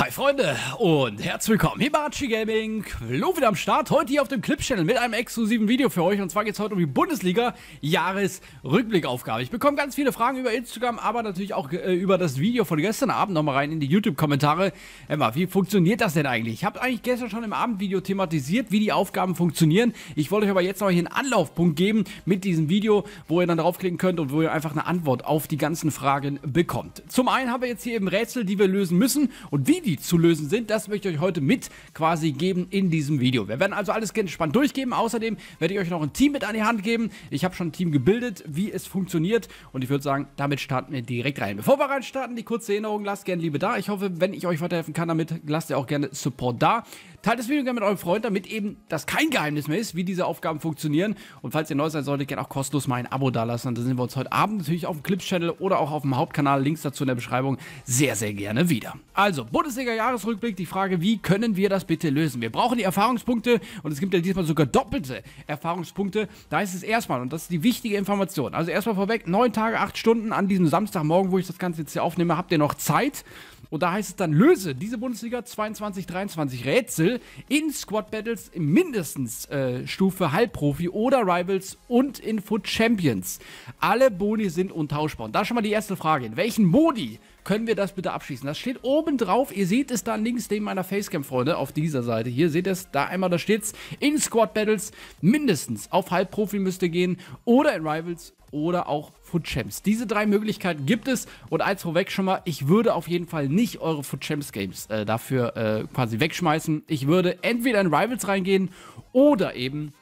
Hi Freunde und herzlich willkommen, hier bei Archie Gaming, Hallo wieder am Start, heute hier auf dem Clip Channel mit einem exklusiven Video für euch und zwar geht es heute um die Bundesliga Jahresrückblickaufgabe. Ich bekomme ganz viele Fragen über Instagram, aber natürlich auch äh, über das Video von gestern Abend nochmal rein in die YouTube-Kommentare. Emma, wie funktioniert das denn eigentlich? Ich habe eigentlich gestern schon im Abendvideo thematisiert, wie die Aufgaben funktionieren. Ich wollte euch aber jetzt noch hier einen Anlaufpunkt geben mit diesem Video, wo ihr dann draufklicken könnt und wo ihr einfach eine Antwort auf die ganzen Fragen bekommt. Zum einen haben wir jetzt hier eben Rätsel, die wir lösen müssen und wie die die zu lösen sind, das möchte ich euch heute mit quasi geben in diesem Video. Wir werden also alles ganz spannend durchgeben. Außerdem werde ich euch noch ein Team mit an die Hand geben. Ich habe schon ein Team gebildet, wie es funktioniert. Und ich würde sagen, damit starten wir direkt rein. Bevor wir reinstarten, die kurze Erinnerung, lasst gerne Liebe da. Ich hoffe, wenn ich euch weiterhelfen kann damit, lasst ihr auch gerne Support da. Teilt das Video gerne mit eurem Freund, damit eben das kein Geheimnis mehr ist, wie diese Aufgaben funktionieren. Und falls ihr neu seid, solltet ihr gerne auch kostenlos mal ein Abo dalassen. Und da sind wir uns heute Abend natürlich auf dem Clips-Channel oder auch auf dem Hauptkanal. Links dazu in der Beschreibung. Sehr, sehr gerne wieder. Also, Bundesliga 20er-Jahresrückblick die Frage, wie können wir das bitte lösen? Wir brauchen die Erfahrungspunkte und es gibt ja diesmal sogar doppelte Erfahrungspunkte. Da ist es erstmal, und das ist die wichtige Information. Also erstmal vorweg, neun Tage, acht Stunden an diesem Samstagmorgen, wo ich das Ganze jetzt hier aufnehme, habt ihr noch Zeit. Und da heißt es dann, löse diese Bundesliga 22-23 Rätsel in Squad Battles in mindestens äh, Stufe Halbprofi oder Rivals und in Foot Champions. Alle Boni sind untauschbar. Und da schon mal die erste Frage. In welchen Modi können wir das bitte abschließen? Das steht oben drauf. Ihr seht es da links neben meiner Facecam, Freunde, auf dieser Seite hier, seht ihr es da einmal, da steht es in Squad Battles mindestens auf Halbprofi müsst ihr gehen oder in Rivals oder auch Foot Champs. Diese drei Möglichkeiten gibt es und eins vorweg schon mal, ich würde auf jeden Fall nicht eure Foot Champs Games äh, dafür äh, quasi wegschmeißen. Ich würde entweder in Rivals reingehen oder eben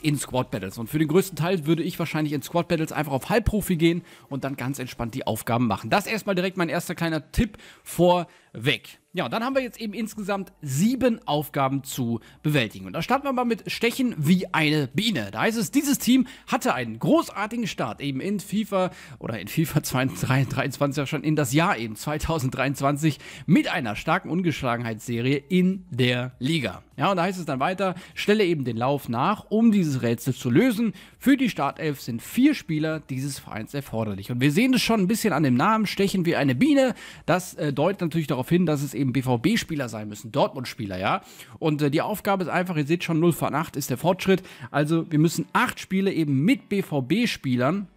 in Squad Battles. Und für den größten Teil würde ich wahrscheinlich in Squad Battles einfach auf Halbprofi gehen und dann ganz entspannt die Aufgaben machen. Das erstmal direkt mein erster kleiner Tipp vorweg. Ja, dann haben wir jetzt eben insgesamt sieben Aufgaben zu bewältigen. Und da starten wir mal mit Stechen wie eine Biene. Da heißt es, dieses Team hatte einen großartigen Start eben in FIFA oder in FIFA 23 ja schon in das Jahr eben 2023 mit einer starken Ungeschlagenheitsserie in der Liga. Ja, und da heißt es dann weiter, stelle eben den Lauf nach, um dieses Rätsel zu lösen. Für die Startelf sind vier Spieler dieses Vereins erforderlich. Und wir sehen es schon ein bisschen an dem Namen, Stechen wie eine Biene. Das äh, deutet natürlich darauf hin, dass es eben eben BVB-Spieler sein müssen, Dortmund-Spieler, ja. Und äh, die Aufgabe ist einfach, ihr seht schon, 0 von 8 ist der Fortschritt. Also wir müssen 8 Spiele eben mit BVB-Spielern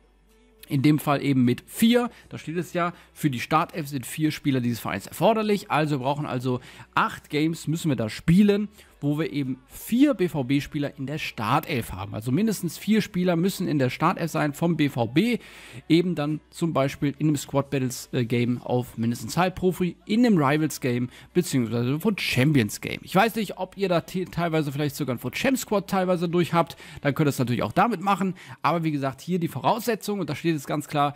in dem Fall eben mit 4, da steht es ja, für die Startelf sind 4 Spieler dieses Vereins erforderlich. Also wir brauchen also 8 Games, müssen wir da spielen wo wir eben vier BVB-Spieler in der Startelf haben. Also mindestens vier Spieler müssen in der Startelf sein vom BVB, eben dann zum Beispiel in einem Squad Battles äh, Game auf mindestens Halbprofi, in einem Rivals Game bzw. von Champions Game. Ich weiß nicht, ob ihr da teilweise vielleicht sogar ein von Champ Squad teilweise durch habt, dann könnt ihr es natürlich auch damit machen, aber wie gesagt, hier die Voraussetzung und da steht es ganz klar,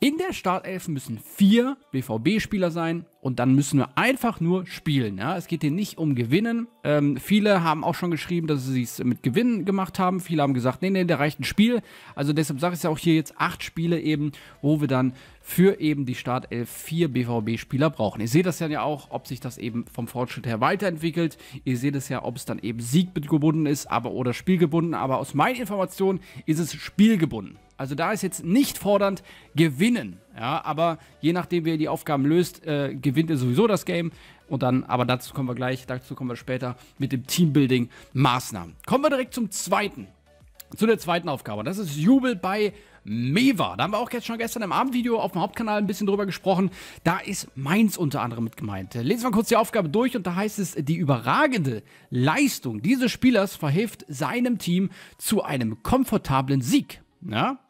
in der Startelf müssen vier BVB-Spieler sein, und dann müssen wir einfach nur spielen. Ja? Es geht hier nicht um Gewinnen. Ähm, viele haben auch schon geschrieben, dass sie es mit Gewinnen gemacht haben. Viele haben gesagt, nee, nee, der reicht ein Spiel. Also deshalb sage ich es ja auch hier jetzt acht Spiele eben, wo wir dann für eben die Startelf vier BVB-Spieler brauchen. Ihr seht das ja auch, ob sich das eben vom Fortschritt her weiterentwickelt. Ihr seht es ja, ob es dann eben sieggebunden ist aber oder spielgebunden. Aber aus meinen Informationen ist es spielgebunden. Also da ist jetzt nicht fordernd gewinnen. Ja, aber je nachdem, wie ihr die Aufgaben löst, äh, gewinnt ihr sowieso das Game. Und dann, aber dazu kommen wir gleich, dazu kommen wir später mit dem Teambuilding-Maßnahmen. Kommen wir direkt zum zweiten. Zu der zweiten Aufgabe. Das ist Jubel bei Meva. Da haben wir auch jetzt schon gestern im Abendvideo auf dem Hauptkanal ein bisschen drüber gesprochen. Da ist Mainz unter anderem mit gemeint. Lesen wir kurz die Aufgabe durch und da heißt es, die überragende Leistung dieses Spielers verhilft seinem Team zu einem komfortablen Sieg. Ja?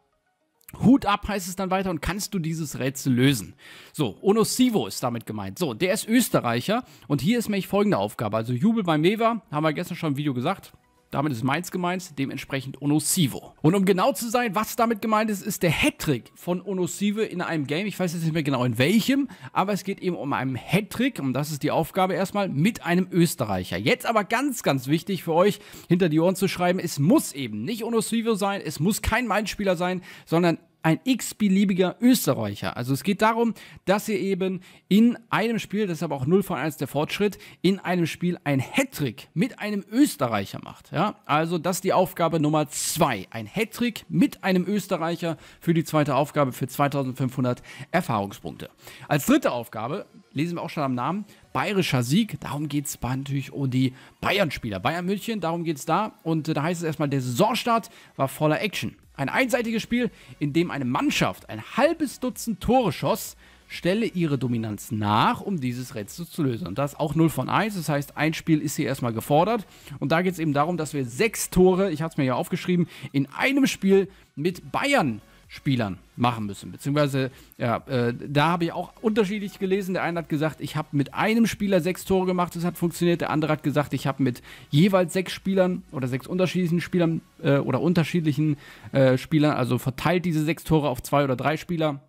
Hut ab heißt es dann weiter und kannst du dieses Rätsel lösen. So, Onosivo ist damit gemeint. So, der ist Österreicher und hier ist nämlich folgende Aufgabe. Also Jubel beim Mewa, haben wir gestern schon im Video gesagt. Damit ist Mainz gemeint, dementsprechend Onosivo. Und um genau zu sein, was damit gemeint ist, ist der Hattrick von Onosivo in einem Game. Ich weiß jetzt nicht mehr genau in welchem, aber es geht eben um einen Hattrick, und das ist die Aufgabe erstmal, mit einem Österreicher. Jetzt aber ganz, ganz wichtig für euch, hinter die Ohren zu schreiben, es muss eben nicht Onosivo sein, es muss kein Mainz-Spieler sein, sondern ein x-beliebiger Österreicher. Also es geht darum, dass ihr eben in einem Spiel, das ist aber auch 0 von 1 der Fortschritt, in einem Spiel ein Hattrick mit einem Österreicher macht. Ja? Also das ist die Aufgabe Nummer 2. Ein Hattrick mit einem Österreicher für die zweite Aufgabe für 2500 Erfahrungspunkte. Als dritte Aufgabe, lesen wir auch schon am Namen, bayerischer Sieg. Darum geht es natürlich um die Bayern-Spieler. Bayern München, darum geht es da. Und äh, da heißt es erstmal, der Saisonstart war voller Action. Ein einseitiges Spiel, in dem eine Mannschaft ein halbes Dutzend Tore schoss, stelle ihre Dominanz nach, um dieses Rätsel zu lösen. Und das auch 0 von 1, das heißt, ein Spiel ist hier erstmal gefordert. Und da geht es eben darum, dass wir sechs Tore, ich habe es mir ja aufgeschrieben, in einem Spiel mit Bayern äh, Spielern machen müssen. Beziehungsweise, ja, äh, da habe ich auch unterschiedlich gelesen. Der eine hat gesagt, ich habe mit einem Spieler sechs Tore gemacht, das hat funktioniert. Der andere hat gesagt, ich habe mit jeweils sechs Spielern oder sechs unterschiedlichen Spielern äh, oder unterschiedlichen äh, Spielern, also verteilt diese sechs Tore auf zwei oder drei Spieler,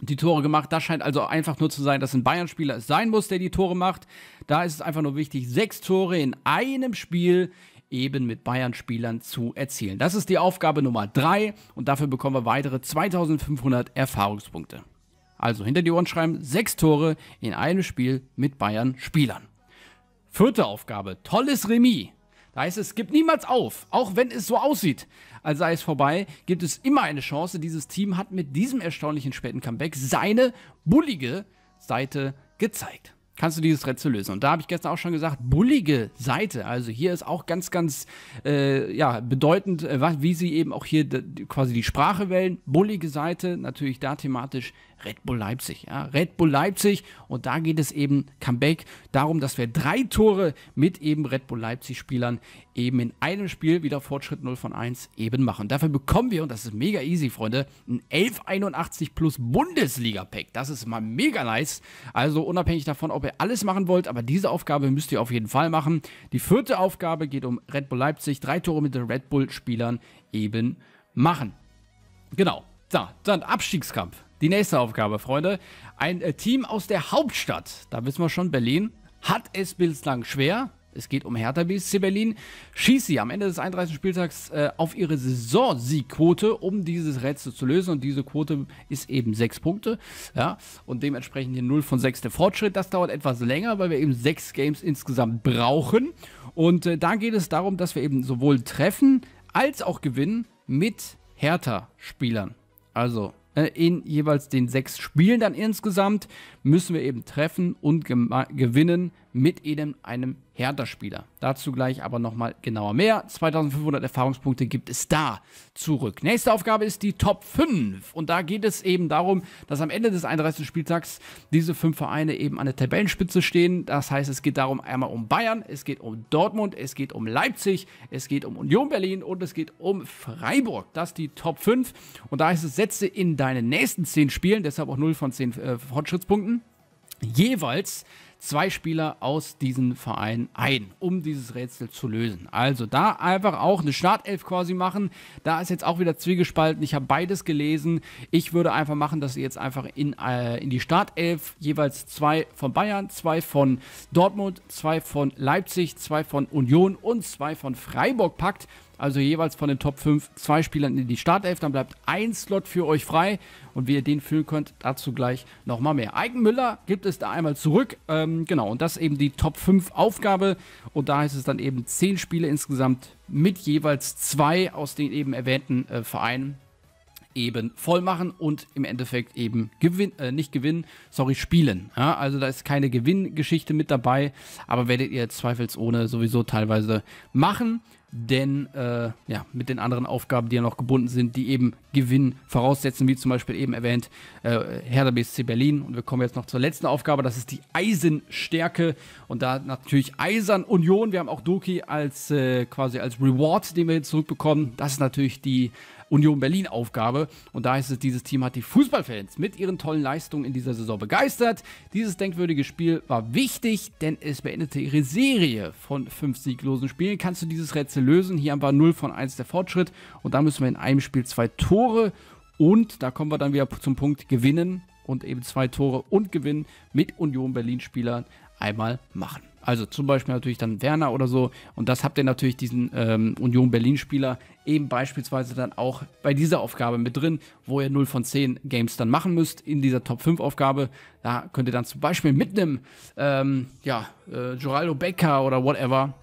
die Tore gemacht. Das scheint also einfach nur zu sein, dass ein Bayern-Spieler es sein muss, der die Tore macht. Da ist es einfach nur wichtig, sechs Tore in einem Spiel eben mit Bayern-Spielern zu erzielen. Das ist die Aufgabe Nummer 3 und dafür bekommen wir weitere 2500 Erfahrungspunkte. Also hinter die Ohren schreiben, sechs Tore in einem Spiel mit Bayern-Spielern. Vierte Aufgabe, tolles Remis. Da heißt es, gibt niemals auf, auch wenn es so aussieht, als sei es vorbei, gibt es immer eine Chance. Dieses Team hat mit diesem erstaunlichen späten Comeback seine bullige Seite gezeigt kannst du dieses Rätsel lösen. Und da habe ich gestern auch schon gesagt, bullige Seite. Also hier ist auch ganz, ganz äh, ja, bedeutend, äh, wie sie eben auch hier quasi die Sprache wählen. Bullige Seite, natürlich da thematisch Red Bull Leipzig. Ja? Red Bull Leipzig und da geht es eben Comeback darum, dass wir drei Tore mit eben Red Bull Leipzig-Spielern eben in einem Spiel wieder Fortschritt 0 von 1 eben machen. Dafür bekommen wir, und das ist mega easy, Freunde, ein 1181 plus Bundesliga-Pack. Das ist mal mega nice. Also unabhängig davon, ob ihr alles machen wollt, aber diese Aufgabe müsst ihr auf jeden Fall machen. Die vierte Aufgabe geht um Red Bull Leipzig. Drei Tore mit den Red Bull-Spielern eben machen. Genau. So, dann Abstiegskampf. Die nächste Aufgabe, Freunde. Ein äh, Team aus der Hauptstadt, da wissen wir schon, Berlin, hat es bislang schwer. Es geht um Hertha BSC Berlin. Schießt sie am Ende des 31. Spieltags äh, auf ihre Saisonsiegquote, um dieses Rätsel zu lösen. Und diese Quote ist eben sechs Punkte. Ja? Und dementsprechend hier 0 von 6 der Fortschritt. Das dauert etwas länger, weil wir eben sechs Games insgesamt brauchen. Und äh, da geht es darum, dass wir eben sowohl treffen als auch gewinnen mit Hertha-Spielern. Also äh, in jeweils den sechs Spielen dann insgesamt müssen wir eben treffen und gewinnen mit eben einem Hertha-Spieler. Dazu gleich aber nochmal genauer mehr. 2500 Erfahrungspunkte gibt es da zurück. Nächste Aufgabe ist die Top 5. Und da geht es eben darum, dass am Ende des 31. Spieltags diese fünf Vereine eben an der Tabellenspitze stehen. Das heißt, es geht darum einmal um Bayern, es geht um Dortmund, es geht um Leipzig, es geht um Union Berlin und es geht um Freiburg. Das ist die Top 5. Und da heißt es, setze in deinen nächsten 10 Spielen, deshalb auch 0 von 10 äh, Fortschrittspunkten, jeweils zwei Spieler aus diesem Verein ein, um dieses Rätsel zu lösen. Also da einfach auch eine Startelf quasi machen. Da ist jetzt auch wieder zwiegespalten. Ich habe beides gelesen. Ich würde einfach machen, dass ihr jetzt einfach in, äh, in die Startelf jeweils zwei von Bayern, zwei von Dortmund, zwei von Leipzig, zwei von Union und zwei von Freiburg packt also jeweils von den Top 5 zwei Spielern in die Startelf. Dann bleibt ein Slot für euch frei und wie ihr den füllen könnt, dazu gleich nochmal mehr. Eigenmüller gibt es da einmal zurück. Ähm ähm, genau, und das ist eben die Top 5 Aufgabe. Und da ist es dann eben 10 Spiele insgesamt mit jeweils zwei aus den eben erwähnten äh, Vereinen eben voll machen und im Endeffekt eben gewinnen, äh, nicht gewinnen, sorry, spielen. Ja, also da ist keine Gewinngeschichte mit dabei, aber werdet ihr zweifelsohne sowieso teilweise machen denn äh, ja, mit den anderen Aufgaben, die ja noch gebunden sind, die eben Gewinn voraussetzen, wie zum Beispiel eben erwähnt äh, Hertha BSC Berlin. Und wir kommen jetzt noch zur letzten Aufgabe, das ist die Eisenstärke. Und da natürlich Eisern Union. Wir haben auch Doki als äh, quasi als Reward, den wir jetzt zurückbekommen. Das ist natürlich die Union Berlin Aufgabe. Und da heißt es, dieses Team hat die Fußballfans mit ihren tollen Leistungen in dieser Saison begeistert. Dieses denkwürdige Spiel war wichtig, denn es beendete ihre Serie von fünf sieglosen Spielen. Kannst du dieses Rätsel lösen? Hier haben wir 0 von 1 der Fortschritt. Und da müssen wir in einem Spiel zwei Tore und da kommen wir dann wieder zum Punkt gewinnen und eben zwei Tore und gewinnen mit Union Berlin Spielern einmal machen. Also zum Beispiel natürlich dann Werner oder so. Und das habt ihr natürlich diesen ähm, Union Berlin-Spieler eben beispielsweise dann auch bei dieser Aufgabe mit drin, wo ihr 0 von 10 Games dann machen müsst in dieser Top 5 Aufgabe. Da könnt ihr dann zum Beispiel mit einem, ähm, ja, äh, Geraldo Becker oder whatever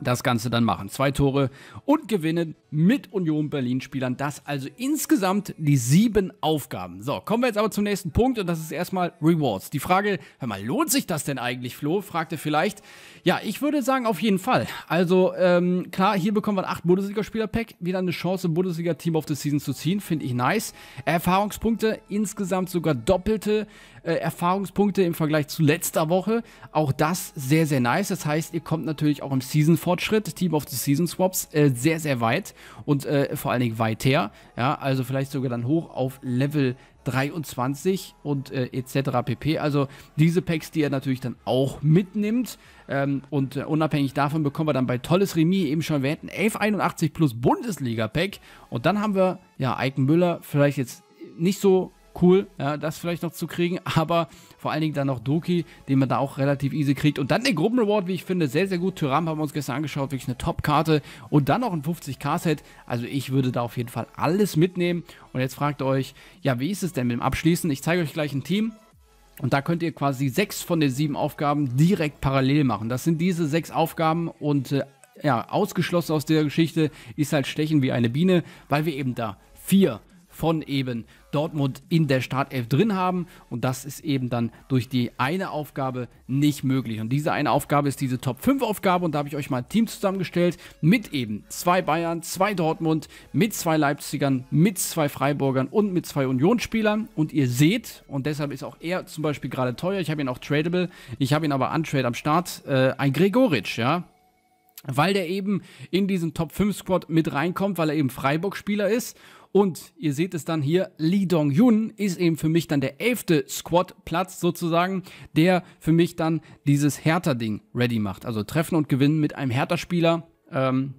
das Ganze dann machen. Zwei Tore und gewinnen mit Union Berlin-Spielern. Das also insgesamt die sieben Aufgaben. So, kommen wir jetzt aber zum nächsten Punkt und das ist erstmal Rewards. Die Frage, hör mal, lohnt sich das denn eigentlich, Flo? fragte vielleicht. Ja, ich würde sagen, auf jeden Fall. Also, ähm, klar, hier bekommen wir ein bundesliga spieler pack Wieder eine Chance, Bundesliga-Team of the Season zu ziehen, finde ich nice. Erfahrungspunkte, insgesamt sogar doppelte äh, Erfahrungspunkte im Vergleich zu letzter Woche. Auch das sehr, sehr nice. Das heißt, ihr kommt natürlich auch im Season Fortschritt, Team of the Season Swaps, äh, sehr, sehr weit und äh, vor allen Dingen weit her. Ja, also vielleicht sogar dann hoch auf Level 23 und äh, etc. pp. Also diese Packs, die er natürlich dann auch mitnimmt. Ähm, und äh, unabhängig davon bekommen wir dann bei Tolles Remis eben schon erwähnten 1181 plus Bundesliga-Pack. Und dann haben wir, ja, Eiken Müller vielleicht jetzt nicht so cool, ja, das vielleicht noch zu kriegen, aber vor allen Dingen dann noch Doki, den man da auch relativ easy kriegt und dann den Gruppenreward, wie ich finde, sehr, sehr gut. Tyram haben wir uns gestern angeschaut, wirklich eine Top-Karte und dann noch ein 50k-Set, also ich würde da auf jeden Fall alles mitnehmen und jetzt fragt euch, ja, wie ist es denn mit dem Abschließen? Ich zeige euch gleich ein Team, und da könnt ihr quasi sechs von den sieben Aufgaben direkt parallel machen. Das sind diese sechs Aufgaben und äh, ja, ausgeschlossen aus der Geschichte ist halt Stechen wie eine Biene, weil wir eben da vier von eben Dortmund in der Startelf drin haben. Und das ist eben dann durch die eine Aufgabe nicht möglich. Und diese eine Aufgabe ist diese Top 5 Aufgabe. Und da habe ich euch mal ein Team zusammengestellt mit eben zwei Bayern, zwei Dortmund, mit zwei Leipzigern, mit zwei Freiburgern und mit zwei Unionsspielern. Und ihr seht, und deshalb ist auch er zum Beispiel gerade teuer. Ich habe ihn auch tradable. Ich habe ihn aber untrade am Start. Äh, ein Gregoritsch, ja weil der eben in diesen Top 5 Squad mit reinkommt, weil er eben Freiburg Spieler ist und ihr seht es dann hier, Lee dong yun ist eben für mich dann der elfte Squad-Platz sozusagen, der für mich dann dieses Hertha-Ding ready macht. Also treffen und gewinnen mit einem Hertha-Spieler ähm,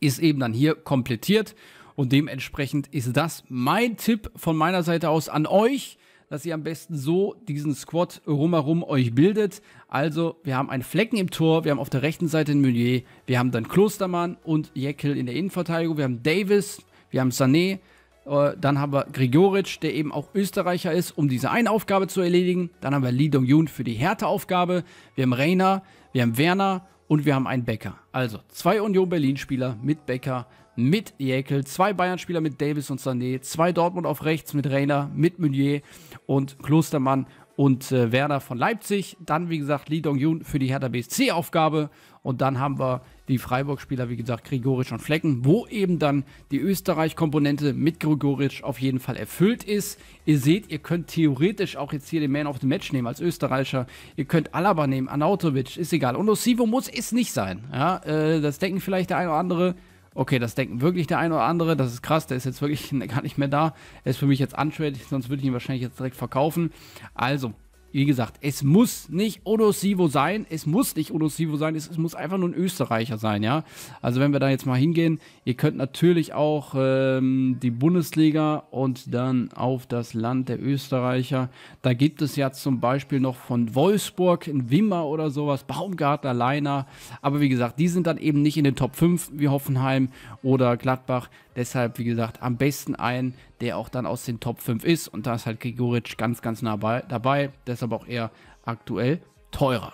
ist eben dann hier komplettiert. Und dementsprechend ist das mein Tipp von meiner Seite aus an euch, dass ihr am besten so diesen Squad rumherum euch bildet. Also, wir haben einen Flecken im Tor, wir haben auf der rechten Seite den Meunier, wir haben dann Klostermann und Jekyll in der Innenverteidigung, wir haben Davis, wir haben Sané, äh, dann haben wir Grigoric, der eben auch Österreicher ist, um diese eine Aufgabe zu erledigen. Dann haben wir Lee Dong-Jun für die Härteaufgabe. Wir haben Reiner, wir haben Werner und wir haben einen Becker. Also zwei Union Berlin-Spieler mit Becker, mit Jäkel, zwei Bayern-Spieler mit Davis und Sané, zwei Dortmund auf rechts mit Reiner, mit Meunier und Klostermann und äh, Werner von Leipzig. Dann, wie gesagt, Lee Dong-Jun für die Hertha BSC-Aufgabe. Und dann haben wir die Freiburg-Spieler, wie gesagt, Grigoric und Flecken, wo eben dann die Österreich-Komponente mit Grigoric auf jeden Fall erfüllt ist. Ihr seht, ihr könnt theoretisch auch jetzt hier den Man of the Match nehmen als Österreicher. Ihr könnt Alaba nehmen, Anautovic, ist egal. Und Osivo muss es nicht sein. Ja, äh, das denken vielleicht der ein oder andere. Okay, das denken wirklich der ein oder andere. Das ist krass, der ist jetzt wirklich gar nicht mehr da. Er ist für mich jetzt untradig, sonst würde ich ihn wahrscheinlich jetzt direkt verkaufen. Also, wie gesagt, es muss nicht Odosivo sein, es muss nicht Odosivo sein, es, es, muss einfach nur ein Österreicher sein, ja. Also wenn wir da jetzt mal hingehen, ihr könnt natürlich auch ähm, die Bundesliga und dann auf das Land der Österreicher. Da gibt es ja zum Beispiel noch von Wolfsburg in Wimmer oder sowas, Baumgartner, Leiner. Aber wie gesagt, die sind dann eben nicht in den Top 5 wie Hoffenheim oder Gladbach. Deshalb, wie gesagt, am besten ein, der auch dann aus den Top 5 ist. Und da ist halt Grigoric ganz, ganz nah bei, dabei, deshalb auch eher aktuell teurer.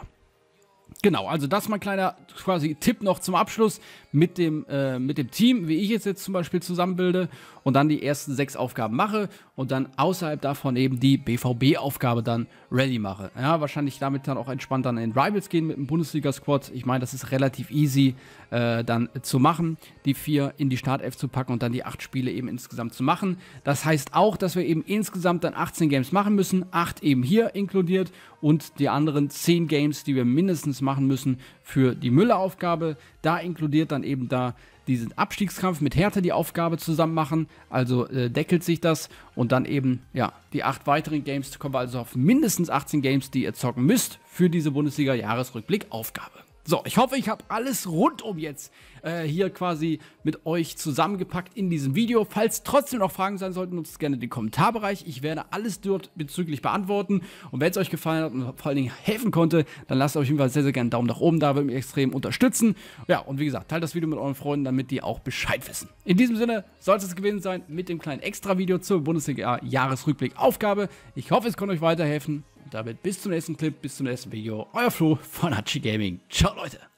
Genau, also das mein kleiner quasi Tipp noch zum Abschluss mit dem, äh, mit dem Team, wie ich es jetzt zum Beispiel zusammenbilde und dann die ersten sechs Aufgaben mache und dann außerhalb davon eben die BVB-Aufgabe dann ready mache. Ja, wahrscheinlich damit dann auch entspannt dann in Rivals gehen mit dem Bundesliga-Squad. Ich meine, das ist relativ easy äh, dann zu machen, die vier in die Startelf zu packen und dann die acht Spiele eben insgesamt zu machen. Das heißt auch, dass wir eben insgesamt dann 18 Games machen müssen, acht eben hier inkludiert und die anderen zehn Games, die wir mindestens machen machen müssen für die Müller-Aufgabe. Da inkludiert dann eben da diesen Abstiegskampf mit Hertha die Aufgabe zusammen machen. Also äh, deckelt sich das und dann eben, ja, die acht weiteren Games kommen wir also auf mindestens 18 Games, die ihr zocken müsst für diese Bundesliga-Jahresrückblick-Aufgabe. So, ich hoffe, ich habe alles rundum jetzt äh, hier quasi mit euch zusammengepackt in diesem Video. Falls trotzdem noch Fragen sein sollten, nutzt gerne den Kommentarbereich. Ich werde alles dort bezüglich beantworten. Und wenn es euch gefallen hat und vor allen Dingen helfen konnte, dann lasst auf jeden Fall sehr, sehr gerne einen Daumen nach oben da, würde mich extrem unterstützen. Ja, und wie gesagt, teilt das Video mit euren Freunden, damit die auch Bescheid wissen. In diesem Sinne soll es gewesen sein mit dem kleinen Extra-Video zur Bundesliga-Jahresrückblick-Aufgabe. Ich hoffe, es konnte euch weiterhelfen. Und damit bis zum nächsten Clip, bis zum nächsten Video. Euer Flo von Hachi Gaming. Ciao, Leute.